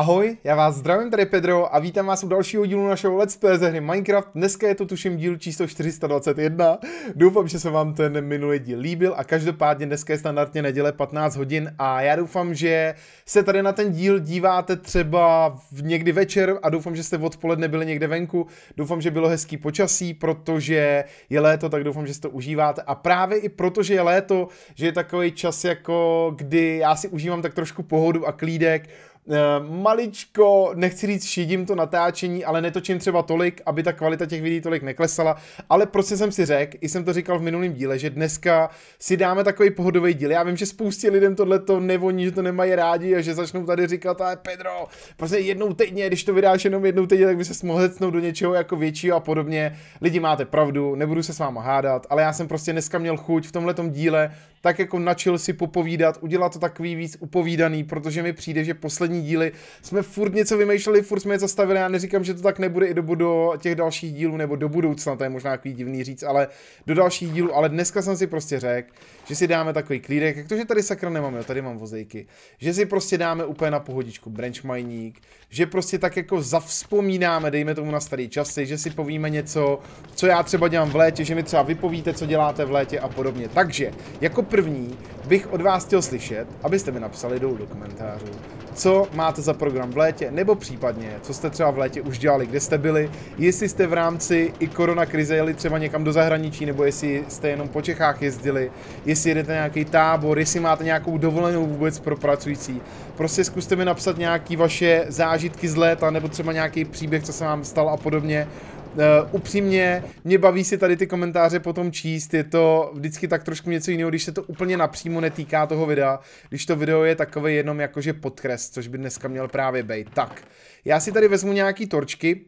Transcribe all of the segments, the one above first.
Ahoj, já vás zdravím, tady Pedro a vítám vás u dalšího dílu našeho Let's Play ze hry Minecraft. Dneska je to tuším díl číslo 421. Doufám, že se vám ten minulý díl líbil a každopádně dneska je standardně neděle 15 hodin a já doufám, že se tady na ten díl díváte třeba někdy večer a doufám, že jste odpoledne byli někde venku. Doufám, že bylo hezký počasí, protože je léto, tak doufám, že si to užíváte. A právě i protože je léto, že je takový čas, jako kdy já si užívám tak trošku pohodu a klídek, Eh, maličko, nechci říct, šidím to natáčení, ale netočím třeba tolik, aby ta kvalita těch videí tolik neklesala, ale prostě jsem si řekl, i jsem to říkal v minulém díle, že dneska si dáme takový pohodový díl. Já vím, že spoustě lidem tohle to nevoní, že to nemají rádi a že začnou tady říkat, ale Pedro, prostě jednou týdně, když to vydáš jenom jednou týdně, tak by se mohl hecnout do něčeho jako většího a podobně. Lidi máte pravdu, nebudu se s váma hádat, ale já jsem prostě dneska měl chuť v tomhle díle tak jako načil si popovídat, udělat to takový víc upovídaný, protože mi přijde, že poslední díly jsme furt něco vymýšleli, furt jsme je zastavili, já neříkám, že to tak nebude i do, do těch dalších dílů, nebo do budoucna, to je možná takový divný říct, ale do dalších dílů, ale dneska jsem si prostě řekl, že si dáme takový klídek, jak to, že tady sakra nemám, jo, tady mám vozejky, že si prostě dáme úplně na pohodičku branch mining, že prostě tak jako zavzpomínáme, dejme tomu na starý časy, že si povíme něco, co já třeba dělám v létě, že mi třeba vypovíte, co děláte v létě a podobně. Takže, jako první bych od vás chtěl slyšet, abyste mi napsali dolů do komentářů, co máte za program v létě, nebo případně, co jste třeba v létě už dělali, kde jste byli, jestli jste v rámci i korona krize jeli třeba někam do zahraničí, nebo jestli jste jenom po Čechách jezdili, jestli jedete nějaký tábor, jestli máte nějakou dovolenou vůbec pro pracující. Prostě zkuste mi napsat nějaké vaše zážitky z léta, nebo třeba nějaký příběh, co se vám stalo a podobně. Uh, upřímně, mě baví si tady ty komentáře potom číst, je to vždycky tak trošku něco jiného, když se to úplně napřímo netýká toho videa, když to video je takové jenom jakože podkres, což by dneska měl právě být. Tak, já si tady vezmu nějaký torčky,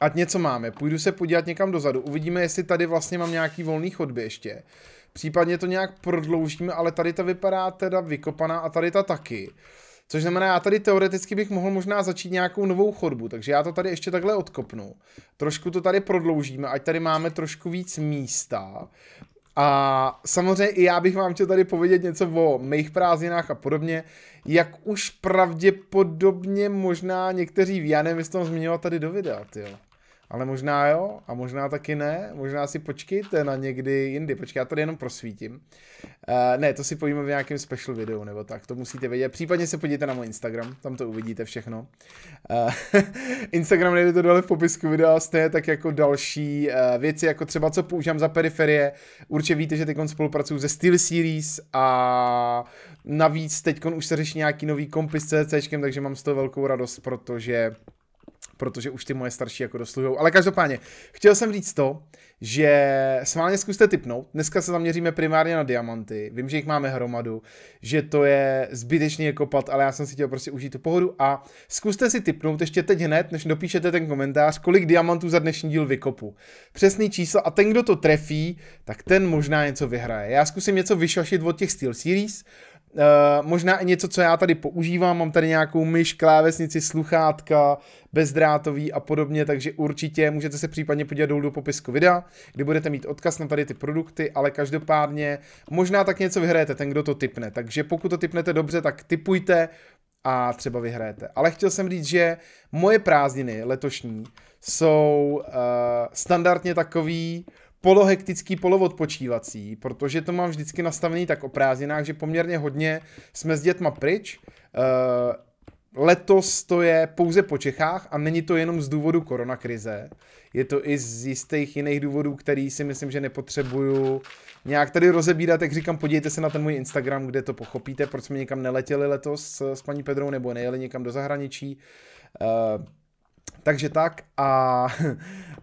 ať něco máme, půjdu se podívat někam dozadu, uvidíme, jestli tady vlastně mám nějaký volný chodby ještě. Případně to nějak prodloužíme, ale tady ta vypadá teda vykopaná a tady ta taky. Uh, Což znamená, já tady teoreticky bych mohl možná začít nějakou novou chodbu, takže já to tady ještě takhle odkopnu. Trošku to tady prodloužíme, ať tady máme trošku víc místa. A samozřejmě i já bych vám chtěl tady povědět něco o mých prázdninách a podobně, jak už pravděpodobně možná někteří ví, já nevím, jestli to tady do videa, tyjo. Ale možná jo, a možná taky ne, možná si počkejte na někdy jindy, počkej, já tady jenom prosvítím. Uh, ne, to si povíme v nějakém special videu nebo tak, to musíte vědět. Případně se podívejte na můj Instagram, tam to uvidíte všechno. Uh, Instagram nejde to dole v popisku videa, stejně tak jako další uh, věci, jako třeba co používám za periferie. Určitě víte, že teď spolupracuju ze Steel Series a navíc teď už se řeší nějaký nový kompis s CCčkem, takže mám z toho velkou radost, protože protože už ty moje starší jako dosluhují. Ale každopádně, chtěl jsem říct to, že sválně zkuste typnout. Dneska se zaměříme primárně na diamanty. Vím, že jich máme hromadu, že to je zbytečně kopat, jako ale já jsem si chtěl prostě užít tu pohodu a zkuste si typnout ještě teď hned, než dopíšete ten komentář, kolik diamantů za dnešní díl vykopu. Přesný číslo a ten, kdo to trefí, tak ten možná něco vyhraje. Já zkusím něco vyšašit od těch Steel Series, Eh, možná i něco, co já tady používám, mám tady nějakou myš, klávesnici, sluchátka, bezdrátový a podobně, takže určitě můžete se případně podívat dolů do popisku videa, kdy budete mít odkaz na tady ty produkty, ale každopádně možná tak něco vyhrajete, ten, kdo to typne, takže pokud to typnete dobře, tak typujte a třeba vyhrajete. Ale chtěl jsem říct, že moje prázdniny letošní jsou uh, standardně takový, uh, polohektický polovodpočívací, protože to mám vždycky nastavený tak o prázdninách, že poměrně hodně jsme s dětma pryč. Eh, letos to je pouze po Čechách a není to jenom z důvodu koronakrize. Je to i z jistých jiných důvodů, který si myslím, že nepotřebuju nějak tady rozebírat, jak říkám, podívejte se na ten můj Instagram, kde to pochopíte, proč jsme někam neletěli letos s, paní Pedrou, nebo nejeli někam do zahraničí. Eh, takže tak a,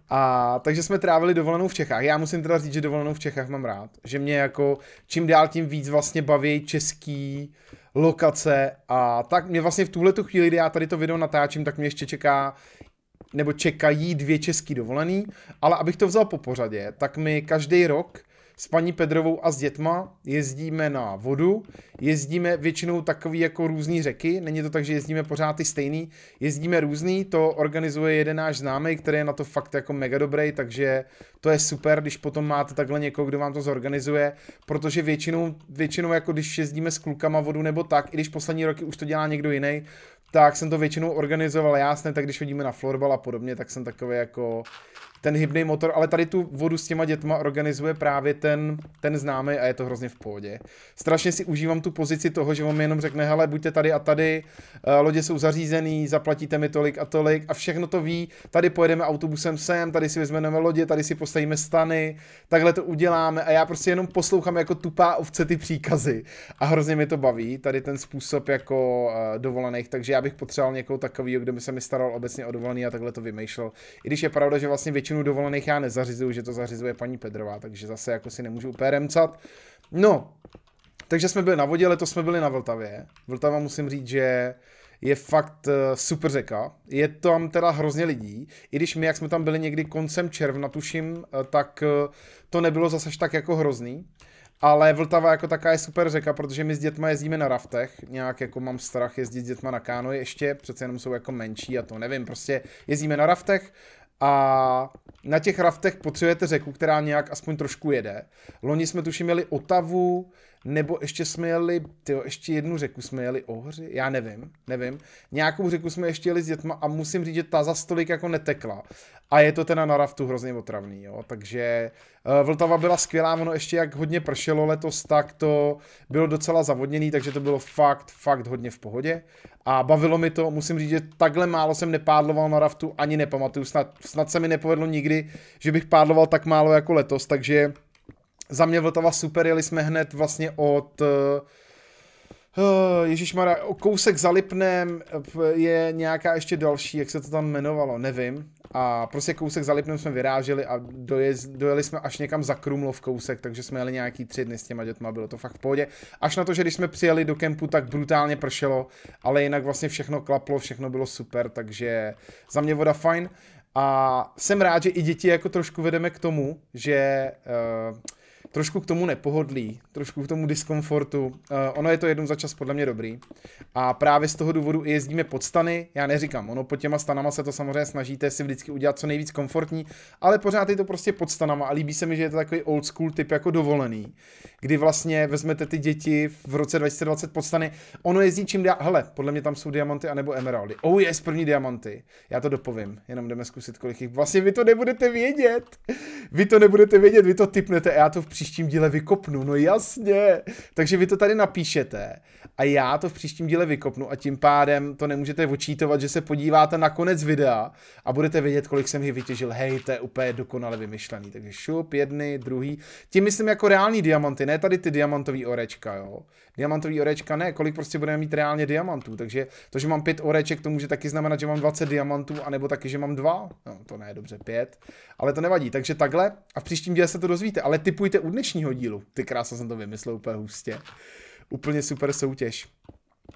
a takže jsme trávili dovolenou v Čechách. Já musím teda říct, že dovolenou v Čechách mám rád. Že mě jako čím dál tím víc vlastně baví český lokace a tak mě vlastně v tuhle tu chvíli, kdy já tady to video natáčím, tak mě ještě čeká nebo čekají dvě český dovolený, ale abych to vzal po pořadě, tak mi každý rok s paní Pedrovou a s dětma, jezdíme na vodu, jezdíme většinou takový jako různý řeky, není to tak, že jezdíme pořád ty stejný, jezdíme různý, to organizuje jeden náš známý, který je na to fakt jako mega dobrý, takže to je super, když potom máte takhle někoho, kdo vám to zorganizuje, protože většinou, většinou jako když jezdíme s klukama vodu nebo tak, i když poslední roky už to dělá někdo jiný, tak jsem to většinou organizoval Jasně, tak když chodíme na florbal a podobně, tak jsem takový jako ten hybný motor, ale tady tu vodu s těma dětma organizuje právě ten, ten známý a je to hrozně v pohodě. Strašně si užívám tu pozici toho, že on mi jenom řekne, hele, buďte tady a tady, eh, lodě jsou zařízený, zaplatíte mi tolik a tolik a všechno to ví, tady pojedeme autobusem sem, tady si vezmeme lodě, tady si postavíme stany, takhle to uděláme a já prostě jenom poslouchám jako tupá ovce ty příkazy a hrozně mi to baví, tady ten způsob jako eh, dovolených, takže já bych potřeboval někoho takového, kdo by se mi staral obecně o dovolený a takhle to vymýšlel. I když je pravda, že vlastně většinu většinu dovolených já nezařizuju, že to zařizuje paní Pedrová, takže zase jako si nemůžu úplně No, takže jsme byli na vodě, letos jsme byli na Vltavě. Vltava musím říct, že je fakt eh, super řeka. Je tam teda hrozně lidí, i když my, jak jsme tam byli někdy koncem června, tuším, eh, tak eh, to nebylo zase tak jako hrozný. Ale Vltava jako taká je super řeka, protože my s dětma jezdíme na raftech, nějak jako mám strach jezdit s dětma na kánoji ještě, přece jenom jsou jako menší a to nevím, prostě jezdíme na raftech, a na těch raftech potřebujete řeku, která nějak aspoň trošku jede. Loni jsme tuším měli Otavu, nebo ještě jsme jeli, tyjo, ještě jednu řeku jsme jeli Ohři, já nevím, nevím. Nějakou řeku jsme ještě jeli s dětma a musím říct, že ta za stolik jako netekla. A je to teda na raftu hrozně otravný, jo. Takže eh, Vltava byla skvělá, ono ještě jak hodně pršelo letos, tak to bylo docela zavodněný, takže to bylo fakt, fakt hodně v pohodě a bavilo mi to, musím říct, že takhle málo jsem nepádloval na raftu, ani nepamatuju, snad, snad se mi nepovedlo nikdy, že bych pádloval tak málo jako letos, takže za mě Vltava super, jeli jsme hned vlastně od uh, eh, eh, Ježíšmara, kousek za Lipnem eh, je nějaká ještě další, jak se to tam jmenovalo, nevím, a prostě kousek za Lipnem jsme vyráželi a dojez, dojeli jsme až někam za Krumlov kousek, takže jsme jeli nějaký tři dny s těma dětma, bylo to fakt v pohodě. Až na to, že když jsme přijeli do kempu, tak brutálně pršelo, ale jinak vlastně všechno klaplo, všechno bylo super, takže za mě voda fajn. A jsem rád, že i děti jako trošku vedeme k tomu, že uh, trošku k tomu nepohodlí, trošku k tomu diskomfortu. Uh, ono je to jednou za čas podle mě dobrý. A právě z toho důvodu i jezdíme pod stany, já neříkám, ono pod těma stanama se to samozřejmě snažíte si vždycky udělat co nejvíc komfortní, ale pořád je to prostě pod stanama a líbí se mi, že je to takový old school typ jako dovolený, kdy vlastně vezmete ty děti v roce 2020 pod stany, ono jezdí čím dál, hele, podle mě tam jsou diamanty anebo emeraldy. Oh yes, první diamanty. Já to dopovím, jenom jdeme zkusit, kolik jich. Vlastně vy to nebudete vědět. Vy to nebudete vědět, vy to typnete já to v příštím díle vykopnu. No jasně. Takže vy to tady napíšete a já to v příštím díle vykopnu a tím pádem to nemůžete očítovat, že se podíváte na konec videa a budete vědět, kolik jsem ji vytěžil. Hej, to je úplně dokonale vymyšlený. Takže šup, jedny, druhý. Tím myslím jako reální diamanty, ne tady ty diamantové orečka, jo diamantový orečka, ne, kolik prostě budeme mít reálně diamantů. Takže to, že mám pět oreček, to může taky znamenat, že mám 20 diamantů, anebo taky, že mám dva. No, to ne, dobře, pět. Ale to nevadí. Takže takhle a v příštím díle se to dozvíte. Ale typujte u dnešního dílu. Ty krása jsem to vymyslel úplně hustě. Úplně super soutěž.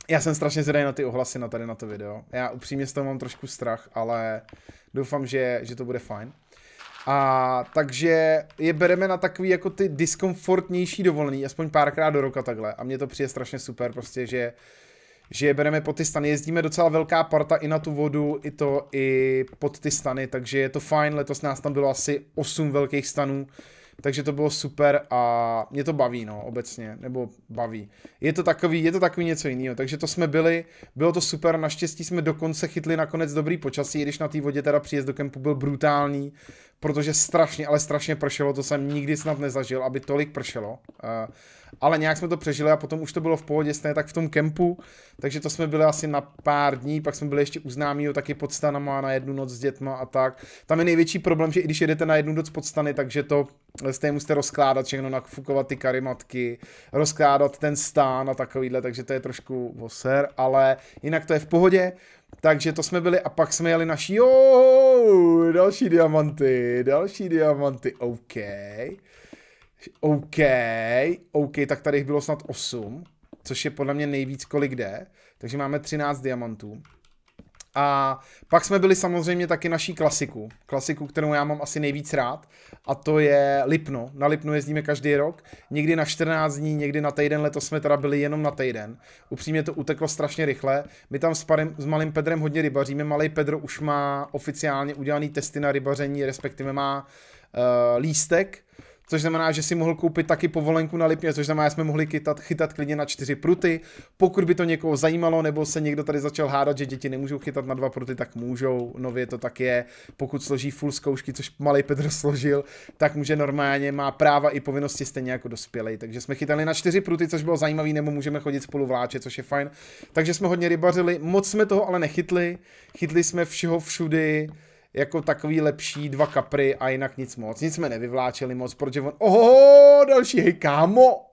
Já jsem strašně zvedavý na ty ohlasy na tady na to video. Já upřímně z toho mám trošku strach, ale doufám, že, že to bude fajn. A takže je bereme na takový jako ty diskomfortnější dovolený, aspoň párkrát do roka takhle. A mně to přijde strašně super prostě, že že je bereme pod ty stany, jezdíme docela velká parta i na tu vodu, i to, i pod ty stany, takže je to fajn, letos nás tam bylo asi 8 velkých stanů, takže to bylo super a mě to baví, no, obecně, nebo baví. Je to takový, je to takový něco jiného, takže to jsme byli, bylo to super, naštěstí jsme dokonce chytli nakonec dobrý počasí, i když na té vodě teda příjezd do kempu byl brutální, protože strašně, ale strašně pršelo, to jsem nikdy snad nezažil, aby tolik pršelo. Eh, ale nějak jsme to přežili a potom už to bylo v pohodě, stejně tak v tom kempu, takže to jsme byli asi na pár dní, pak jsme byli ještě u známýho taky pod stanama na jednu noc s dětma a tak. Tam je největší problém, že i když jedete na jednu noc pod stany, takže to eh, stejně musíte rozkládat všechno, nakfukovat ty karimatky, rozkládat ten stán a takovýhle, takže to je trošku voser, ale jinak to je v pohodě. Takže to jsme byli a pak jsme jeli naši, jo, další diamanty, další diamanty, OK. OK, OK, tak tady jich bylo snad 8, což je podle mě nejvíc kolik jde. Takže máme 13 diamantů. A pak jsme byli samozřejmě taky naší klasiku, klasiku, kterou já mám asi nejvíc rád, a to je Lipno. Na Lipno jezdíme každý rok, někdy na 14 dní, někdy na týden, letos jsme teda byli jenom na týden. Upřímně to uteklo strašně rychle. My tam s, parem, s malým Pedrem hodně rybaříme, malý Pedro už má oficiálně udělaný testy na rybaření, respektive má uh, lístek, což znamená, že si mohl koupit taky povolenku na Lipně, což znamená, že jsme mohli chytat, chytat klidně na čtyři pruty. Pokud by to někoho zajímalo, nebo se někdo tady začal hádat, že děti nemůžou chytat na dva pruty, tak můžou, nově to tak je. Pokud složí full zkoušky, což malý Petr složil, tak může normálně, má práva i povinnosti stejně jako dospělý. Takže jsme chytali na čtyři pruty, což bylo zajímavé, nebo můžeme chodit spolu vláče, což je fajn. Takže jsme hodně rybařili, moc jsme toho ale nechytli, chytli jsme všeho všudy, jako takový lepší dva kapry a jinak nic moc. Nic jsme nevyvláčeli moc, protože on... Oho, další, hej kámo!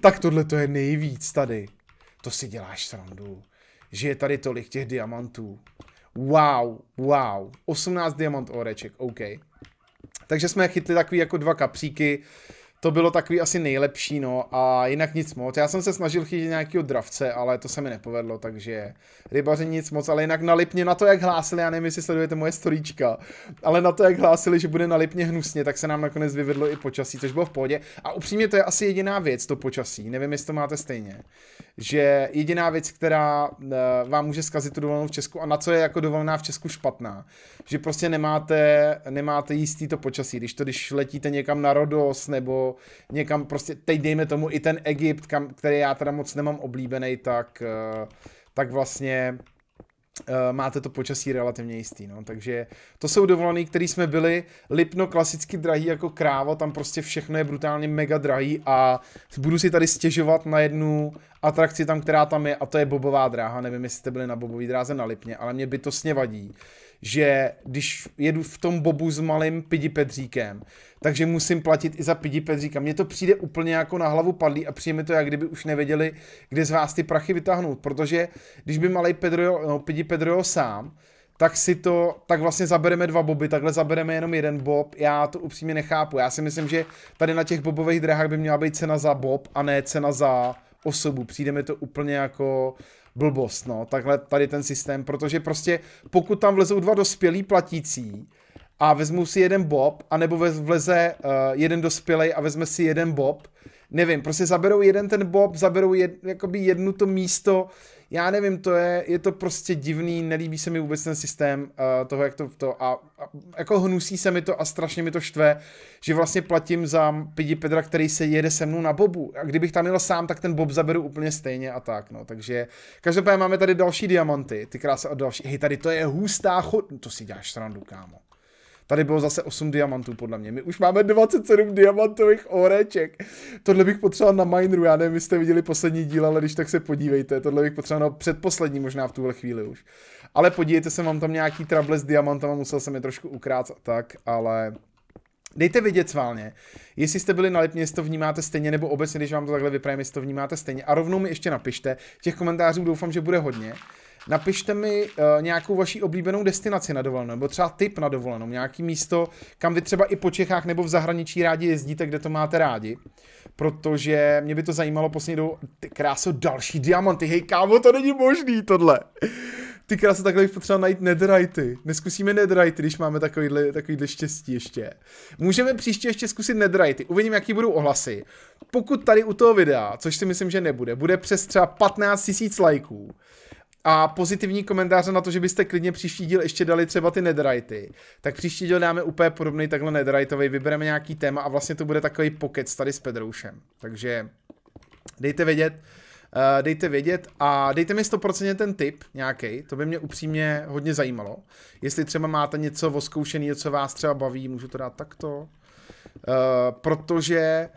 Tak tohle to je nejvíc tady. To si děláš srandu, že je tady tolik těch diamantů. Wow, wow. 18 diamant oreček, OK. Takže jsme chytli takový jako dva kapříky. Uh, to bylo takový asi nejlepší, no a jinak nic moc. Já jsem se snažil chytit nějakého dravce, ale to se mi nepovedlo, takže rybaři nic moc, ale jinak na Lipně, na to, jak hlásili, já nevím, jestli sledujete moje storíčka, ale na to, jak hlásili, že bude na Lipně hnusně, tak se nám nakonec vyvedlo i počasí, což bylo v pohodě. A upřímně to je asi jediná věc, to počasí, nevím, jestli to máte stejně, že jediná věc, která eh, vám může zkazit tu dovolenou v Česku a na co je jako dovolená v Česku špatná, že prostě nemáte, nemáte jistý to počasí, když to, když letíte někam na Rodos nebo někam prostě, teď dejme tomu i ten Egypt, kam, který já teda moc nemám oblíbený, tak, eh, tak vlastně eh, máte to počasí relativně jistý, no. takže to jsou dovolené, které jsme byli, Lipno klasicky drahý jako krávo, tam prostě všechno je brutálně mega drahý a budu si tady stěžovat na jednu atrakci tam, která tam je a to je bobová dráha, nevím, jestli jste byli na bobový dráze na Lipně, ale mě by to vadí, že když jedu v tom bobu s malým Pidi Pedříkem, takže musím platit i za Pidi Pedříka. Mně to přijde úplně jako na hlavu padlý a přijde mi to, jak kdyby už nevěděli, kde z vás ty prachy vytáhnout, protože když by malý Pedro, no, Pidi Pedro sám, tak si to, tak vlastně zabereme dva boby, takhle zabereme jenom jeden bob, já to upřímně nechápu, já si myslím, že tady na těch bobových drahách by měla být cena za bob a ne cena za osobu, přijde mi to úplně jako blbost, no, takhle tady ten systém, protože prostě pokud tam vlezou dva dospělí platící a vezmou si jeden bob, anebo vleze uh, jeden dospělej a vezme si jeden bob, nevím, prostě zaberou jeden ten bob, zaberou jed, jakoby jednu to místo, já nevím, to je, je to prostě divný, nelíbí se mi vůbec ten systém uh, toho, jak to, to a, a, jako hnusí se mi to a strašně mi to štve, že vlastně platím za Pidi Pedra, který se jede se mnou na Bobu. A kdybych tam jel sám, tak ten Bob zaberu úplně stejně a tak, no. Takže každopádně máme tady další diamanty, ty krásy od další. Hej, tady to je hustá chod, to si děláš srandu, kámo. Tady bylo zase 8 diamantů, podle mě. My už máme 27 diamantových oreček. Tohle bych potřeboval na mineru, já nevím, jste viděli poslední díl, ale když tak se podívejte, tohle bych potřeboval předposlední možná v tuhle chvíli už. Ale podívejte se, mám tam nějaký trable s diamantama, musel jsem je trošku ukrát tak, ale Dejte vědět sválně, jestli jste byli na Lipně, jestli to vnímáte stejně, nebo obecně, když vám to takhle vyprávím, jestli to vnímáte stejně. A rovnou mi ještě napište, těch komentářů doufám, že bude hodně napište mi uh, nějakou vaší oblíbenou destinaci na dovolenou, nebo třeba tip na dovolenou, nějaký místo, kam vy třeba i po Čechách nebo v zahraničí rádi jezdíte, kde to máte rádi. Protože mě by to zajímalo poslední dobu, ty kráso, další diamanty, hej kámo, to není možný tohle. Ty krásy, takhle bych potřeboval najít netherity. Neskusíme netherity, když máme takovýhle, takovýhle štěstí ještě. Můžeme příště ještě zkusit netherity. Uvidím, jaký budou ohlasy. Pokud tady u toho videa, což si myslím, že nebude, bude přes třeba 15 000 lajků, a pozitivní komentáře na to, že byste klidně příští díl ještě dali třeba ty nedrajty, tak příští díl dáme úplně podobný takhle nedrajtový, vybereme nějaký téma a vlastně to bude takový pokec tady s Pedroušem. Takže dejte vědět, Uh, dejte vědět a dejte mi 100% ten tip nějaký, to by mě upřímně hodně zajímalo. Jestli třeba máte něco oskoušeného, co vás třeba baví, můžu to dát takto. Uh, protože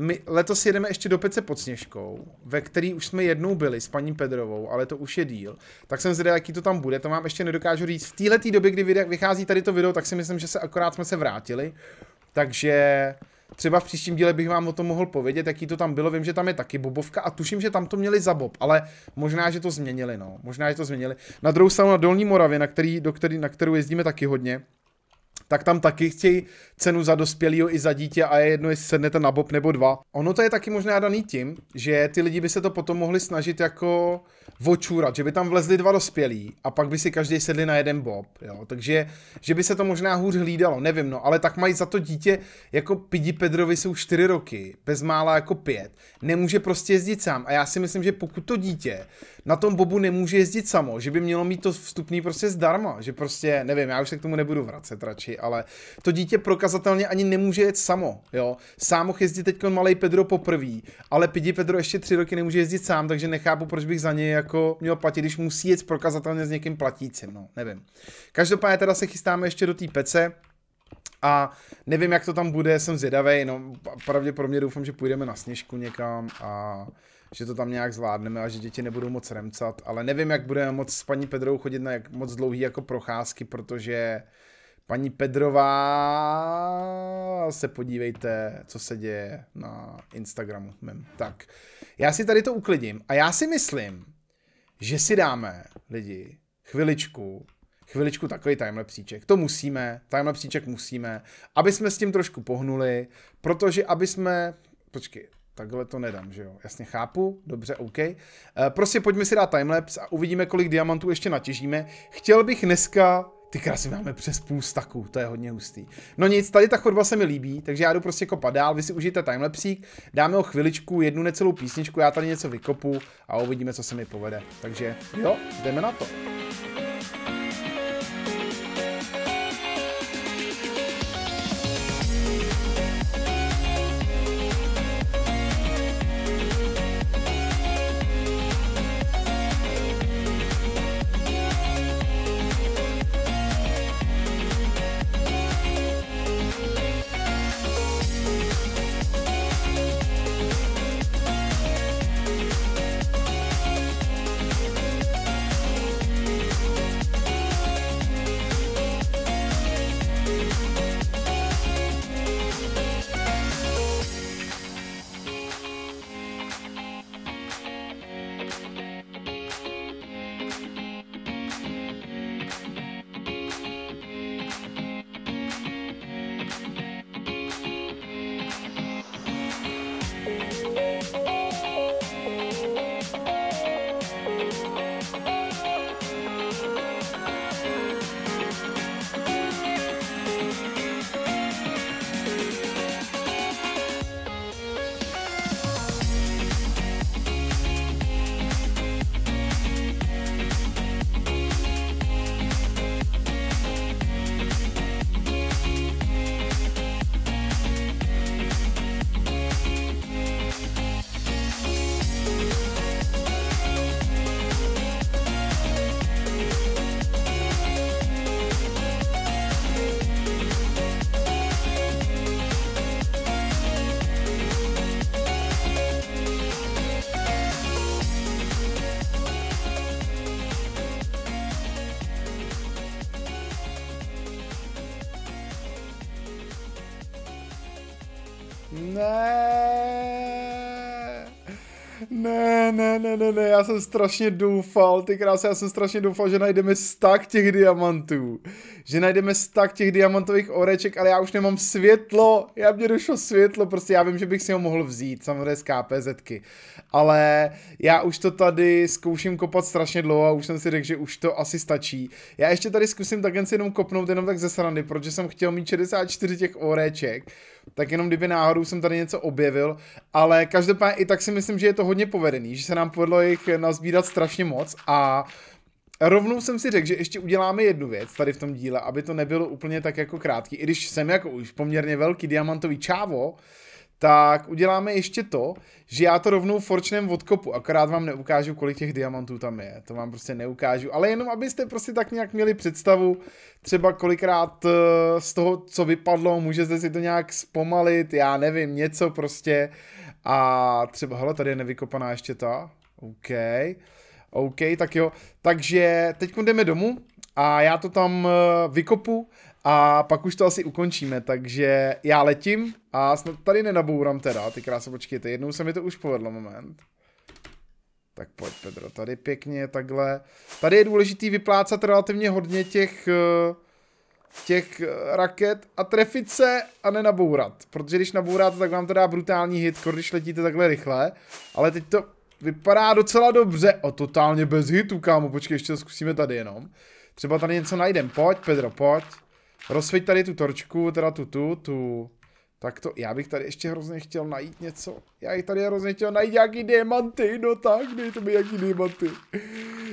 my letos jedeme ještě do Pece pod Sněžkou, ve který už jsme jednou byli s paní Pedrovou, ale to už je díl. Tak jsem zvědavý, jaký to tam bude, to vám ještě nedokážu říct. V této době, kdy vychází tady to video, tak si myslím, že se akorát jsme se vrátili. Takže třeba v příštím díle bych vám o tom mohl povědět, jaký to tam bylo. Vím, že tam je taky bobovka a tuším, že tam to měli za bob, ale možná, že to změnili, no. Možná, že to změnili. Na druhou stranu na Dolní Moravě, na, který, do který, na kterou jezdíme taky hodně, tak tam taky chtějí cenu za dospělého i za dítě a je jedno, jestli sednete na bob nebo dva. Ono to je taky možná daný tím, že ty lidi by se to potom mohli snažit jako vočůrat, že by tam vlezli dva dospělí a pak by si každý sedli na jeden bob, jo. Takže, že by se to možná hůř hlídalo, nevím, no, ale tak mají za to dítě, jako Pidi Pedrovi jsou čtyři roky, bezmála jako pět, nemůže prostě jezdit sám a já si myslím, že pokud to dítě na tom bobu nemůže jezdit samo, že by mělo mít to vstupný prostě zdarma, že prostě, nevím, já už se k tomu nebudu vracet radši, ale to dítě prokazatelně ani nemůže jet samo, jo. mohl jezdit teď malý Pedro poprvé, ale Pidi Pedro ještě tři roky nemůže jezdit sám, takže nechápu, proč bych za něj jako měl platit, když musí jet prokazatelně s někým platícím, no, nevím. Každopádně teda se chystáme ještě do té pece, a nevím, jak to tam bude, jsem zvědavý, no pravděpodobně doufám, že půjdeme na sněžku někam a že to tam nějak zvládneme a že děti nebudou moc remcat, ale nevím, jak budeme moc s paní Pedrou chodit na jak moc dlouhý jako procházky, protože paní Pedrová se podívejte, co se děje na Instagramu mém. Tak, já si tady to uklidím a já si myslím, že si dáme, lidi, chviličku, chviličku takový timelapsíček. To musíme, timelapsíček musíme, aby jsme s tím trošku pohnuli, protože aby jsme, počkej, takhle to nedám, že jo? Jasně, chápu, dobře, OK. Eh, prostě pojďme si dát timelapse a uvidíme, kolik diamantů ještě natěžíme. Chtěl bych dneska ty krásy máme přes půl staku, to je hodně hustý. No nic, tady ta chodba se mi líbí, takže já jdu prostě kopat dál, vy si užijte timelapsík, dáme ho chviličku, jednu necelou písničku, já tady něco vykopu a uvidíme, co se mi povede. Takže jo, jdeme na to. Ne. Ne, ne, ne, ne, ne, já jsem strašně doufal, ty krásy, já jsem strašně doufal, že najdeme stak těch diamantů. Že najdeme stak těch diamantových oreček, ale já už nemám světlo, já mě došlo světlo, prostě já vím, že bych si ho mohl vzít, samozřejmě z KPZky. Ale já už to tady zkouším kopat strašně dlouho a už jsem si řekl, že už to asi stačí. Já ještě tady zkusím tak si jenom kopnout, jenom tak ze srandy, protože jsem chtěl mít 64 těch oreček tak jenom kdyby náhodou jsem tady něco objevil, ale každopádně i tak si myslím, že je to hodně povedený, že se nám povedlo jich nazbírat strašně moc a rovnou jsem si řekl, že ještě uděláme jednu věc tady v tom díle, aby to nebylo úplně tak jako krátký, i když jsem jako už poměrně velký diamantový čávo, tak uděláme ještě to, že já to rovnou forčnem vodkopu. akorát vám neukážu, kolik těch diamantů tam je, to vám prostě neukážu, ale jenom abyste prostě tak nějak měli představu, třeba kolikrát eh, z toho, co vypadlo, můžete si to nějak zpomalit, já nevím, něco prostě a třeba, hele, tady je nevykopaná ještě ta, OK, OK, tak jo, takže teď jdeme domů a já to tam eh, vykopu a pak už to asi ukončíme, takže já letím a snad tady nenabourám teda, ty krásně počkejte, jednou se mi to už povedlo, moment. Tak pojď Pedro, tady pěkně, takhle. Tady je důležitý vyplácat relativně hodně těch, eh, těch eh, raket a trefit se a nenabourat. Protože když nabouráte, tak vám to dá brutální hit, když letíte takhle rychle. Ale teď to vypadá docela dobře. O, totálně bez hitu, kámo, počkej, ještě to zkusíme tady jenom. Třeba tady něco najdem, pojď Pedro, pojď. Rozsvít tady tu torčku, teda tu tu, tu. Tak to, já bych tady ještě hrozně chtěl najít něco. Já bych tady hrozně chtěl najít nějaký diamanty, no tak, to mi nějaký diamanty.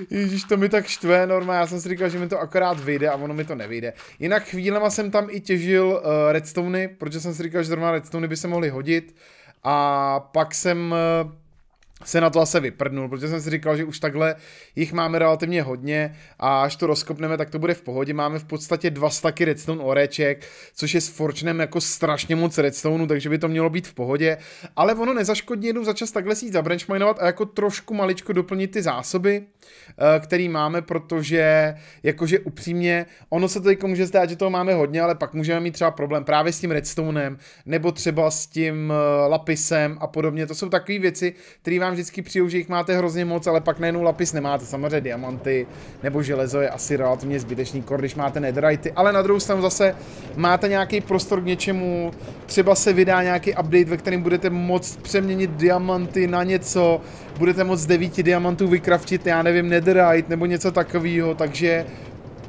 Ježíš, to mi tak štve, norma já jsem si říkal, že mi to akorát vyjde a ono mi to nevyjde. Jinak chvílema jsem tam i těžil uh, redstony, protože jsem si říkal, že zrovna redstony by se mohly hodit. A pak jsem uh, se na to asi vyprdnul, protože jsem si říkal, že už takhle jich máme relativně hodně a až to rozkopneme, tak to bude v pohodě. Máme v podstatě dva staky redstone oreček, což je s Fortunem jako strašně moc redstoneu, takže by to mělo být v pohodě. Ale ono nezaškodí, jednou za čas takhle si jít zabranchminovat a jako trošku maličko doplnit ty zásoby, eh, který máme, protože jakože upřímně, ono se to může zdát, že toho máme hodně, ale pak můžeme mít třeba problém právě s tím redstoneem nebo třeba s tím eh, lapisem a podobně. To jsou takové věci, které nám vždycky přijou, že jich máte hrozně moc, ale pak najednou lapis nemáte. Samozřejmě diamanty nebo železo je asi relativně zbytečný kor, když máte netherity, ale na druhou stranu zase máte nějaký prostor k něčemu, třeba se vydá nějaký update, ve kterém budete moc přeměnit diamanty na něco, budete moc devíti diamantů vykraftit, já nevím, netherite nebo něco takového, takže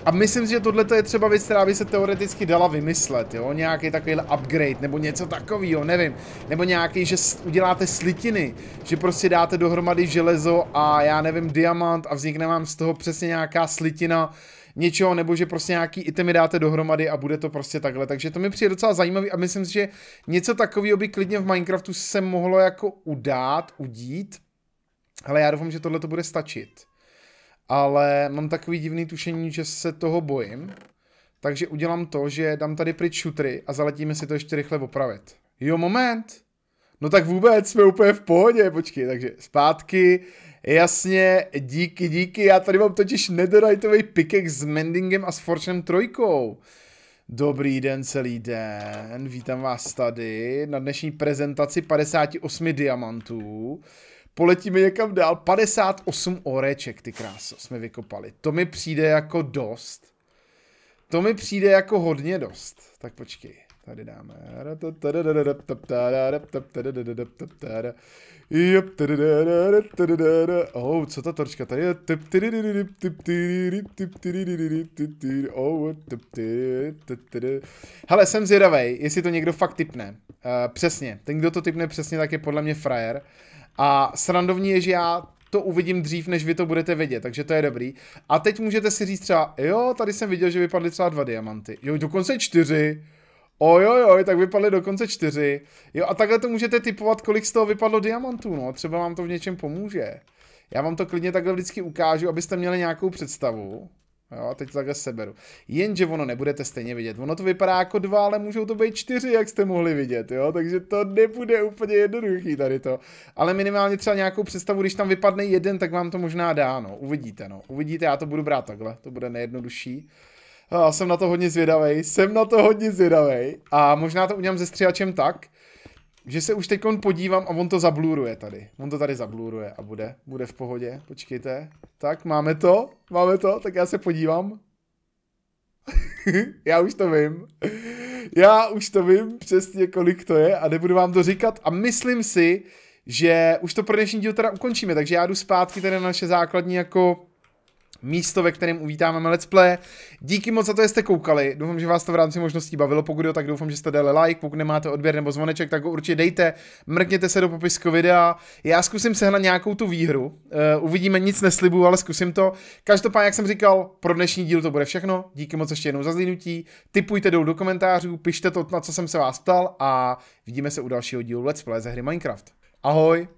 a myslím si, že tohle je třeba věc, která by se teoreticky dala vymyslet, jo? Nějaký takový upgrade, nebo něco takového, nevím. Nebo nějaký, že uděláte slitiny, že prostě dáte dohromady železo a já nevím, diamant a vznikne vám z toho přesně nějaká slitina, něčeho, nebo že prostě nějaký itemy dáte dohromady a bude to prostě takhle. Takže to mi přijde docela zajímavý a myslím si, že něco takového by klidně v Minecraftu se mohlo jako udát, udít. Ale já doufám, že tohle to bude stačit ale mám takový divný tušení, že se toho bojím, takže udělám to, že dám tady pryč šutry a zaletíme si to ještě rychle opravit. Jo, moment! No tak vůbec, jsme úplně v pohodě, počkej, takže zpátky, jasně, díky, díky, já tady mám totiž netherrightový pikek s Mendingem a s Fortunem trojkou. Dobrý den celý den, vítám vás tady na dnešní prezentaci 58 diamantů poletíme někam dál. 58 oreček, ty kráso, jsme vykopali. To mi přijde jako dost. To mi přijde jako hodně dost. Tak počkej, tady dáme. Oh, co ta torčka tady je? Hele, jsem zvědavej, jestli to někdo fakt typne. Uh, přesně, ten, kdo to typne přesně, tak je podle mě frajer. Uh, a srandovní je, že já to uvidím dřív, než vy to budete vědět, takže to je dobrý. A teď můžete si říct třeba, jo, tady jsem viděl, že vypadly třeba dva diamanty. Jo, dokonce čtyři. Ojojoj, tak vypadly dokonce čtyři. Jo, a takhle to můžete typovat, kolik z toho vypadlo diamantů, no. Třeba vám to v něčem pomůže. Já vám to klidně takhle vždycky ukážu, abyste měli nějakou představu. Jo, teď takhle seberu. Jenže ono nebudete stejně vidět. Ono to vypadá jako dva, ale můžou to být čtyři, jak jste mohli vidět, jo? Takže to nebude úplně jednoduchý tady to. Ale minimálně třeba nějakou představu, když tam vypadne jeden, tak vám to možná dá, no. Uvidíte, no. Uvidíte, já to budu brát takhle, to bude nejjednodušší. Já jsem na to hodně zvědavý. jsem na to hodně zvědavý. A možná to udělám ze stříhačem tak, že se už teď podívám a on to zabluruje tady. On to tady zabluruje a bude, bude v pohodě, počkejte. Tak, máme to, máme to, tak já se podívám. já už to vím. Já už to vím přesně, kolik to je a nebudu vám to říkat a myslím si, že už to pro dnešní díl teda ukončíme, takže já jdu zpátky tady na naše základní jako místo, ve kterém uvítáme Let's Play. Díky moc za to, že jste koukali. Doufám, že vás to v rámci možností bavilo. Pokud jo, tak doufám, že jste dali like. Pokud nemáte odběr nebo zvoneček, tak ho určitě dejte. Mrkněte se do popisku videa. Já zkusím sehnat nějakou tu výhru. Uh, uvidíme, nic neslibuju, ale zkusím to. Každopádně, jak jsem říkal, pro dnešní díl to bude všechno. Díky moc ještě jednou za zlínutí. Typujte dolů do komentářů, pište to, na co jsem se vás ptal a vidíme se u dalšího dílu Let's Play ze hry Minecraft. Ahoj!